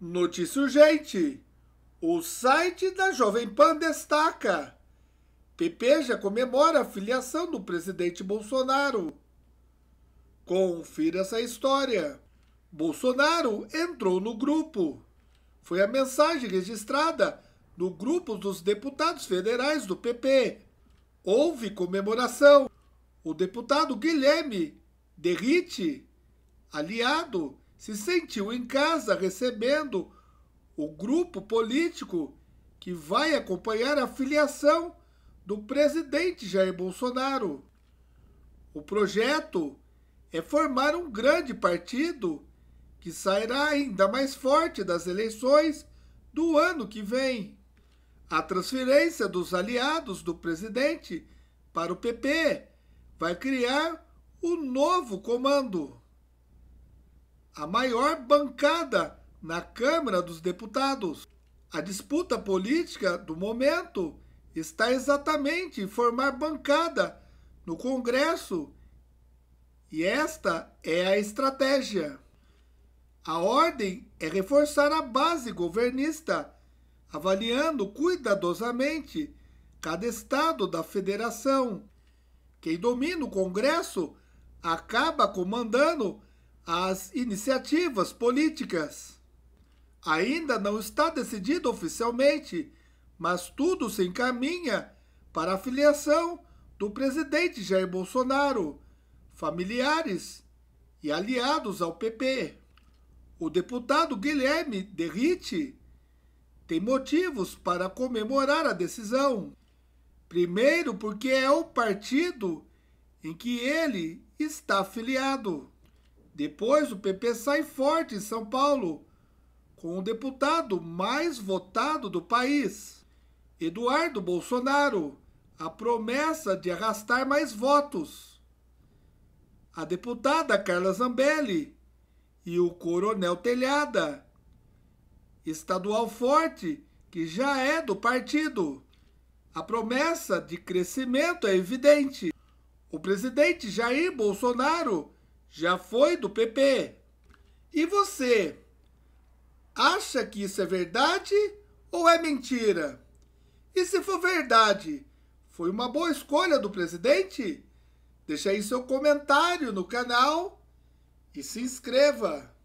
Notícia urgente! O site da Jovem Pan destaca: PP já comemora a filiação do presidente Bolsonaro. Confira essa história. Bolsonaro entrou no grupo. Foi a mensagem registrada no grupo dos deputados federais do PP. Houve comemoração. O deputado Guilherme Derrite, aliado se sentiu em casa recebendo o grupo político que vai acompanhar a filiação do presidente Jair Bolsonaro. O projeto é formar um grande partido que sairá ainda mais forte das eleições do ano que vem. A transferência dos aliados do presidente para o PP vai criar o novo comando a maior bancada na Câmara dos Deputados. A disputa política do momento está exatamente em formar bancada no Congresso e esta é a estratégia. A ordem é reforçar a base governista, avaliando cuidadosamente cada estado da federação. Quem domina o Congresso acaba comandando as iniciativas políticas. Ainda não está decidido oficialmente, mas tudo se encaminha para a filiação do presidente Jair Bolsonaro, familiares e aliados ao PP. O deputado Guilherme Derrite tem motivos para comemorar a decisão. Primeiro, porque é o partido em que ele está afiliado. Depois, o PP sai forte em São Paulo, com o deputado mais votado do país, Eduardo Bolsonaro, a promessa de arrastar mais votos. A deputada Carla Zambelli e o coronel Telhada, estadual forte que já é do partido. A promessa de crescimento é evidente. O presidente Jair Bolsonaro já foi do PP. E você acha que isso é verdade ou é mentira? E se for verdade, foi uma boa escolha do presidente? Deixe aí seu comentário no canal e se inscreva.